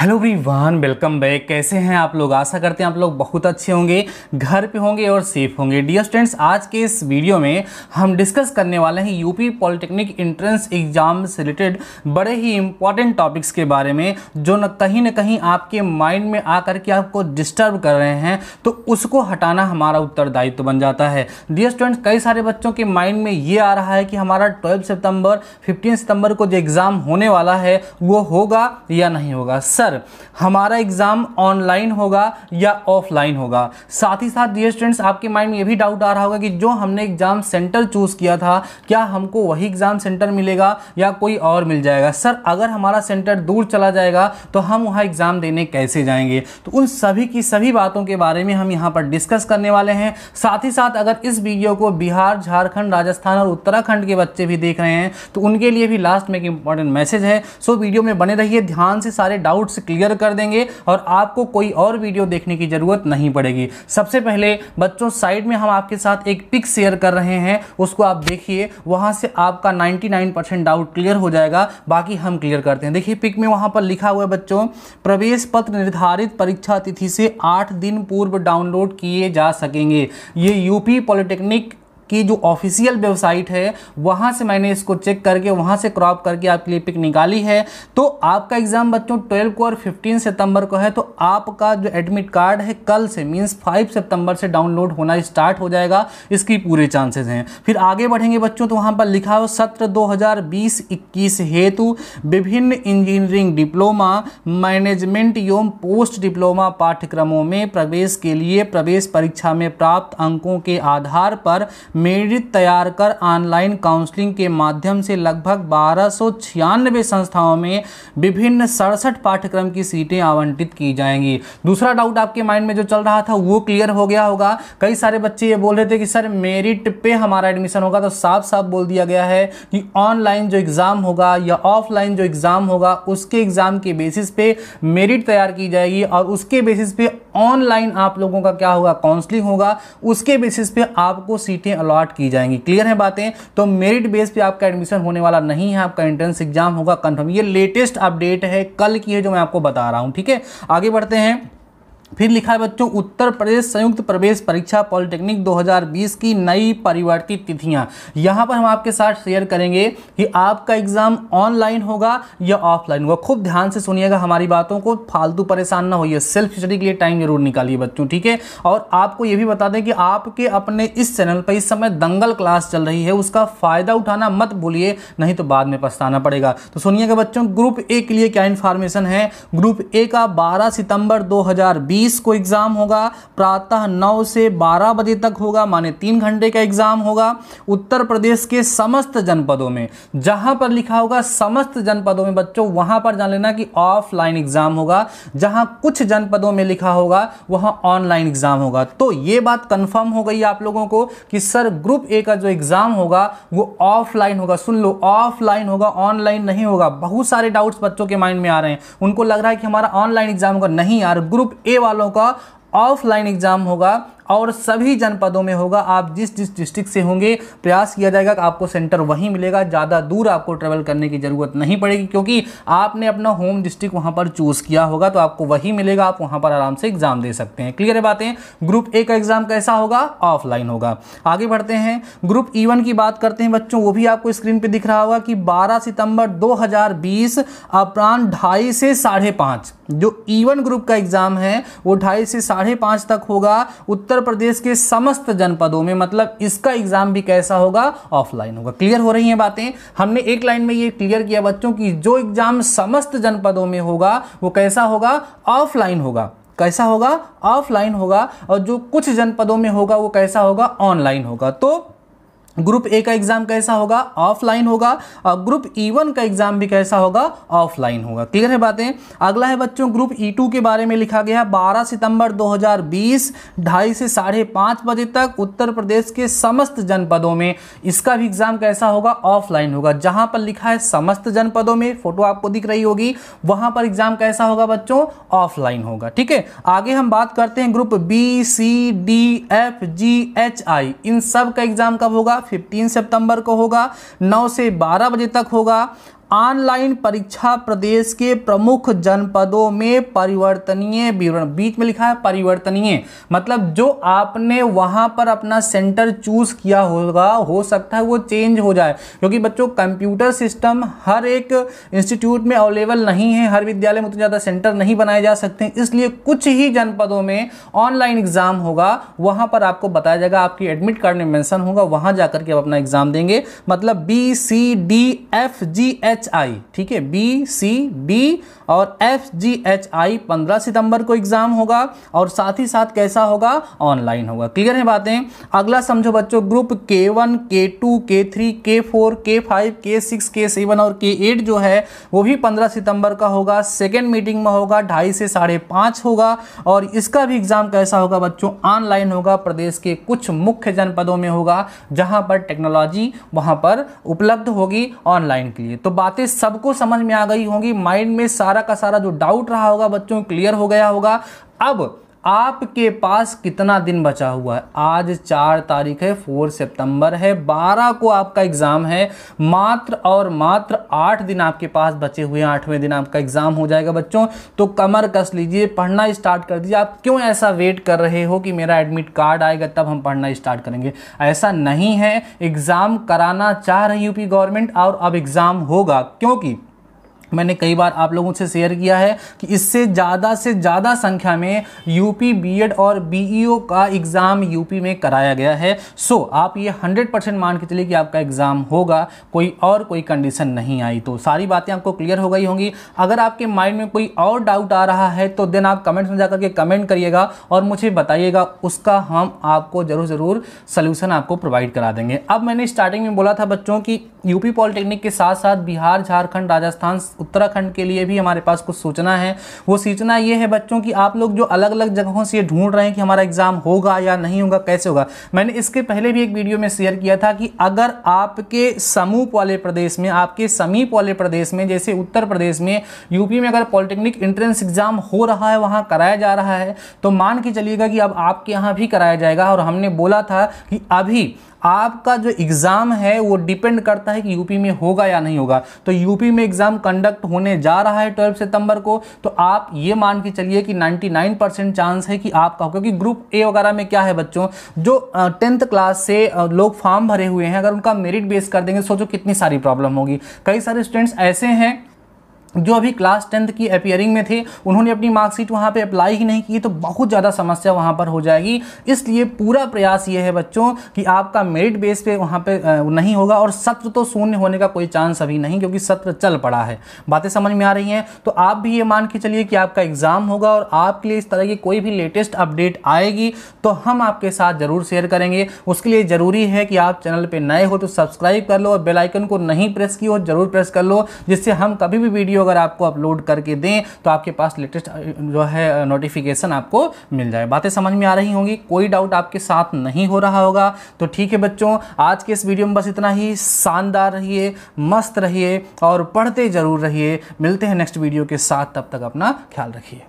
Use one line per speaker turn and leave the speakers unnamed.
hello वाहन welcome back कैसे हैं आप लोग आशा करते हैं आप लोग बहुत अच्छे होंगे घर पे होंगे और सेफ होंगे डियर स्टूडेंट्स आज के इस वीडियो में हम डिस्कस करने वाले हैं यूपी पॉलिटेक्निक एंट्रेंस एग्जाम से रिलेटेड बड़े ही इंपॉर्टेंट टॉपिक्स के बारे में जो न कहीं ना कहीं आपके माइंड में आ करके आपको डिस्टर्ब कर रहे हैं तो उसको हटाना हमारा उत्तरदायित्व तो बन जाता है डियर स्टूडेंट्स कई सारे बच्चों के माइंड में ये आ रहा है कि हमारा ट्वेल्व सितंबर फिफ्टीन सितंबर को जो एग्ज़ाम होने वाला है वो होगा या नहीं होगा सर सर हमारा एग्ज़ाम ऑनलाइन होगा या ऑफलाइन होगा साथ ही साथ डियर स्टूडेंट्स आपके माइंड में ये भी डाउट आ रहा होगा कि जो हमने एग्ज़ाम सेंटर चूज़ किया था क्या हमको वही एग्ज़ाम सेंटर मिलेगा या कोई और मिल जाएगा सर अगर हमारा सेंटर दूर चला जाएगा तो हम वहाँ एग्ज़ाम देने कैसे जाएंगे तो उन सभी की सभी बातों के बारे में हम यहाँ पर डिस्कस करने वाले हैं साथ ही साथ अगर इस वीडियो को बिहार झारखंड राजस्थान और उत्तराखंड के बच्चे भी देख रहे हैं तो उनके लिए भी लास्ट में एक इंपॉर्टेंट मैसेज है सो वीडियो में बने रहिए ध्यान से सारे डाउट्स डाउट्स क्लियर कर देंगे और आपको कोई और वीडियो देखने की ज़रूरत नहीं पड़ेगी सबसे पहले बच्चों साइड में हम आपके साथ एक पिक शेयर कर रहे हैं उसको आप देखिए वहां से आपका 99% डाउट क्लियर हो जाएगा बाकी हम क्लियर करते हैं देखिए पिक में वहां पर लिखा हुआ है बच्चों प्रवेश पत्र निर्धारित परीक्षा तिथि से आठ दिन पूर्व डाउनलोड किए जा सकेंगे ये यूपी पॉलिटेक्निक की जो ऑफिशियल वेबसाइट है वहाँ से मैंने इसको चेक करके वहाँ से क्रॉप करके आपके लिए पिक निकाली है तो आपका एग्ज़ाम बच्चों ट्वेल्व को और फिफ्टीन सितंबर को है तो आपका जो एडमिट कार्ड है कल से मीन्स फाइव सितंबर से डाउनलोड होना स्टार्ट हो जाएगा इसकी पूरे चांसेस हैं फिर आगे बढ़ेंगे बच्चों तो वहाँ पर लिखा हो सत्र दो हज़ार हेतु विभिन्न इंजीनियरिंग डिप्लोमा मैनेजमेंट एवं पोस्ट डिप्लोमा पाठ्यक्रमों में प्रवेश के लिए प्रवेश परीक्षा में प्राप्त अंकों के आधार पर मेरिट तैयार कर ऑनलाइन काउंसलिंग के माध्यम से लगभग बारह संस्थाओं में विभिन्न सड़सठ पाठ्यक्रम की सीटें आवंटित की जाएंगी दूसरा डाउट आपके माइंड में जो चल रहा था वो क्लियर हो गया होगा कई सारे बच्चे ये बोल रहे थे कि सर मेरिट पे हमारा एडमिशन होगा तो साफ साफ बोल दिया गया है कि ऑनलाइन जो एग्ज़ाम होगा या ऑफलाइन जो एग्ज़ाम होगा उसके एग्ज़ाम के बेसिस पे मेरिट तैयार की जाएगी और उसके बेसिस पे ऑनलाइन आप लोगों का क्या होगा काउंसलिंग होगा उसके बेसिस पे आपको सीटें अलॉट की जाएंगी क्लियर है बातें तो मेरिट बेस पे आपका एडमिशन होने वाला नहीं है आपका एंट्रेंस एग्जाम होगा कंफर्म ये लेटेस्ट अपडेट है कल की है जो मैं आपको बता रहा हूं ठीक है आगे बढ़ते हैं फिर लिखा है बच्चों उत्तर प्रदेश संयुक्त प्रवेश परीक्षा पॉलिटेक्निक 2020 की नई परिवर्तित तिथियां यहां पर हम आपके साथ शेयर करेंगे कि आपका एग्ज़ाम ऑनलाइन होगा या ऑफलाइन होगा खूब ध्यान से सुनिएगा हमारी बातों को फालतू परेशान ना होइए सेल्फ स्टडी के लिए टाइम जरूर निकालिए बच्चों ठीक है और आपको ये भी बता दें कि आपके अपने इस चैनल पर इस समय दंगल क्लास चल रही है उसका फ़ायदा उठाना मत भूलिए नहीं तो बाद में पछताना पड़ेगा तो सुनिएगा बच्चों ग्रुप ए के लिए क्या इन्फॉर्मेशन है ग्रुप ए का बारह सितंबर दो बीस को एग्ज़ाम होगा प्रातः नौ से बारह बजे तक होगा माने तीन घंटे का एग्ज़ाम होगा उत्तर प्रदेश के समस्त जनपदों में जहां पर लिखा होगा समस्त जनपदों में बच्चों वहां पर जान लेना कि ऑफलाइन एग्ज़ाम होगा जहां कुछ जनपदों में लिखा होगा वहां ऑनलाइन एग्ज़ाम होगा तो ये बात कन्फर्म हो गई आप लोगों को कि सर ग्रुप ए का जो एग्ज़ाम होगा वो ऑफलाइन होगा सुन लो ऑफलाइन होगा ऑनलाइन नहीं होगा बहुत सारे डाउट्स बच्चों के माइंड में आ रहे हैं उनको लग रहा है कि हमारा ऑनलाइन एग्ज़ाम होगा नहीं यार ग्रुप ए वालों का ऑफलाइन एग्जाम होगा और सभी जनपदों में होगा आप जिस जिस डिस्ट्रिक्ट से होंगे प्रयास किया जाएगा कि आपको सेंटर वहीं मिलेगा ज़्यादा दूर आपको ट्रेवल करने की ज़रूरत नहीं पड़ेगी क्योंकि आपने अपना होम डिस्ट्रिक्ट वहाँ पर चूज़ किया होगा तो आपको वही मिलेगा आप वहाँ पर आराम से एग्ज़ाम दे सकते हैं क्लियर है बातें ग्रुप ए का एग्ज़ाम कैसा होगा ऑफलाइन होगा आगे बढ़ते हैं ग्रुप ई e की बात करते हैं बच्चों वो भी आपको स्क्रीन पर दिख रहा होगा कि बारह सितंबर दो अपरांत ढाई से साढ़े पाँच जो ई e ग्रुप का एग्ज़ाम है वो ढाई से साढ़े पाँच तक होगा उत्तर उत्तर प्रदेश के समस्त जनपदों में मतलब इसका एग्जाम भी कैसा होगा ऑफलाइन होगा क्लियर हो रही है बातें हमने एक लाइन में ये क्लियर किया बच्चों की जो एग्जाम समस्त जनपदों में होगा वो कैसा होगा ऑफलाइन होगा कैसा होगा ऑफलाइन होगा और जो कुछ जनपदों में होगा वो कैसा होगा ऑनलाइन होगा तो ग्रुप ए का एग्जाम कैसा होगा ऑफलाइन होगा और ग्रुप ई e वन का एग्जाम भी कैसा होगा ऑफलाइन होगा क्लियर है बातें अगला है बच्चों ग्रुप ई e टू के बारे में लिखा गया है बारह सितंबर 2020 ढाई से साढ़े पाँच बजे तक उत्तर प्रदेश के समस्त जनपदों में इसका भी एग्जाम कैसा होगा ऑफलाइन होगा जहाँ पर लिखा है समस्त जनपदों में फोटो आपको दिख रही होगी वहाँ पर एग्जाम कैसा होगा बच्चों ऑफलाइन होगा ठीक है आगे हम बात करते हैं group B C D F G H I इन सब का एग्जाम कब होगा फिफ्टीन सितंबर को होगा नौ से बारह बजे तक होगा ऑनलाइन परीक्षा प्रदेश के प्रमुख जनपदों में परिवर्तनीय विवरण बीच में लिखा है परिवर्तनीय मतलब जो आपने वहां पर अपना सेंटर चूज किया होगा हो सकता है वो चेंज हो जाए क्योंकि बच्चों कंप्यूटर सिस्टम हर एक इंस्टीट्यूट में अवेलेबल नहीं है हर विद्यालय में उतने ज़्यादा सेंटर नहीं बनाए जा सकते इसलिए कुछ ही जनपदों में ऑनलाइन एग्ज़ाम होगा वहाँ पर आपको बताया जाएगा आपकी एडमिट कार्ड में मैंसन होगा वहाँ जाकर के आप अपना एग्ज़ाम देंगे मतलब B C D F G H H I ठीक है बी सी डी और एफ जी एच आई पंद्रह सितंबर को एग्जाम होगा और साथ ही साथ कैसा होगा ऑनलाइन होगा क्लियर है बातें अगला समझो बच्चों ग्रुप के वन के टू के थ्री के फोर के फाइव के सिक्स के सेवन और के एट जो है वो भी पंद्रह सितंबर का होगा सेकेंड मीटिंग में होगा ढाई से साढ़े पांच होगा और इसका भी एग्ज़ाम कैसा होगा बच्चों ऑनलाइन होगा प्रदेश के कुछ मुख्य जनपदों में होगा जहां पर टेक्नोलॉजी वहां पर उपलब्ध होगी ऑनलाइन के लिए तो बातें सबको समझ में आ गई होंगी माइंड में सारा का सारा जो डाउट रहा होगा बच्चों क्लियर हो गया होगा अब आपके पास कितना दिन बचा हुआ है आज चार तारीख है फोर सितंबर है बारह को आपका एग्ज़ाम है मात्र और मात्र आठ दिन आपके पास बचे हुए हैं आठवें दिन आपका एग्ज़ाम हो जाएगा बच्चों तो कमर कस लीजिए पढ़ना स्टार्ट कर दीजिए आप क्यों ऐसा वेट कर रहे हो कि मेरा एडमिट कार्ड आएगा तब हम पढ़ना स्टार्ट करेंगे ऐसा नहीं है एग्ज़ाम कराना चाह रही यूपी गवर्नमेंट और अब एग्ज़ाम होगा क्योंकि मैंने कई बार आप लोगों से शेयर किया है कि इससे ज़्यादा से ज़्यादा संख्या में यूपी बीएड और बीईओ e का एग्ज़ाम यूपी में कराया गया है सो आप ये 100 परसेंट मान के चलिए कि आपका एग्ज़ाम होगा कोई और कोई कंडीशन नहीं आई तो सारी बातें आपको क्लियर हो गई होंगी अगर आपके माइंड में कोई और डाउट आ रहा है तो देन आप कमेंट्स में जाकर के कमेंट करिएगा और मुझे बताइएगा उसका हम आपको ज़रूर ज़रूर सल्यूशन आपको प्रोवाइड करा देंगे अब मैंने स्टार्टिंग में बोला था बच्चों की यूपी पॉलिटेक्निक के साथ साथ बिहार झारखंड राजस्थान उत्तराखंड के लिए भी हमारे पास कुछ सूचना है वो सूचना ये है बच्चों की आप लोग जो अलग अलग जगहों से ढूंढ रहे हैं कि हमारा एग्ज़ाम होगा या नहीं होगा कैसे होगा मैंने इसके पहले भी एक वीडियो में शेयर किया था कि अगर आपके समूप वाले प्रदेश में आपके समीप वाले प्रदेश में जैसे उत्तर प्रदेश में यूपी में अगर पॉलिटेक्निक एंट्रेंस एग्ज़ाम हो रहा है वहाँ कराया जा रहा है तो मान के चलिएगा कि अब आपके यहाँ भी कराया जाएगा और हमने बोला था कि अभी आपका जो एग्ज़ाम है वो डिपेंड करता है कि यूपी में होगा या नहीं होगा तो यूपी में एग्ज़ाम कंडक्ट होने जा रहा है ट्वेल्व सितंबर को तो आप ये मान के चलिए कि 99 परसेंट चांस है कि आपका हो क्योंकि ग्रुप ए वगैरह में क्या है बच्चों जो टेंथ क्लास से लोग फॉर्म भरे हुए हैं अगर उनका मेरिट बेस कर देंगे सोचो कितनी सारी प्रॉब्लम होगी कई सारे स्टूडेंट्स ऐसे हैं जो अभी क्लास टेंथ की अपियरिंग में थे उन्होंने अपनी मार्कशीट वहाँ पे अप्लाई ही नहीं की तो बहुत ज़्यादा समस्या वहाँ पर हो जाएगी इसलिए पूरा प्रयास ये है बच्चों कि आपका मेरिट बेस पे वहाँ पे नहीं होगा और सत्र तो शून्य होने का कोई चांस अभी नहीं क्योंकि सत्र चल पड़ा है बातें समझ में आ रही हैं तो आप भी ये मान के चलिए कि आपका एग्ज़ाम होगा और आपके लिए इस तरह की कोई भी लेटेस्ट अपडेट आएगी तो हम आपके साथ ज़रूर शेयर करेंगे उसके लिए ज़रूरी है कि आप चैनल पर नए हो तो सब्सक्राइब कर लो और बेलाइकन को नहीं प्रेस की हो जरूर प्रेस कर लो जिससे हम कभी भी वीडियो अगर आपको अपलोड करके दें तो आपके पास लेटेस्ट जो है नोटिफिकेशन आपको मिल जाए बातें समझ में आ रही होंगी कोई डाउट आपके साथ नहीं हो रहा होगा तो ठीक है बच्चों आज के इस वीडियो में बस इतना ही शानदार रहिए मस्त रहिए और पढ़ते ज़रूर रहिए मिलते हैं नेक्स्ट वीडियो के साथ तब तक अपना ख्याल रखिए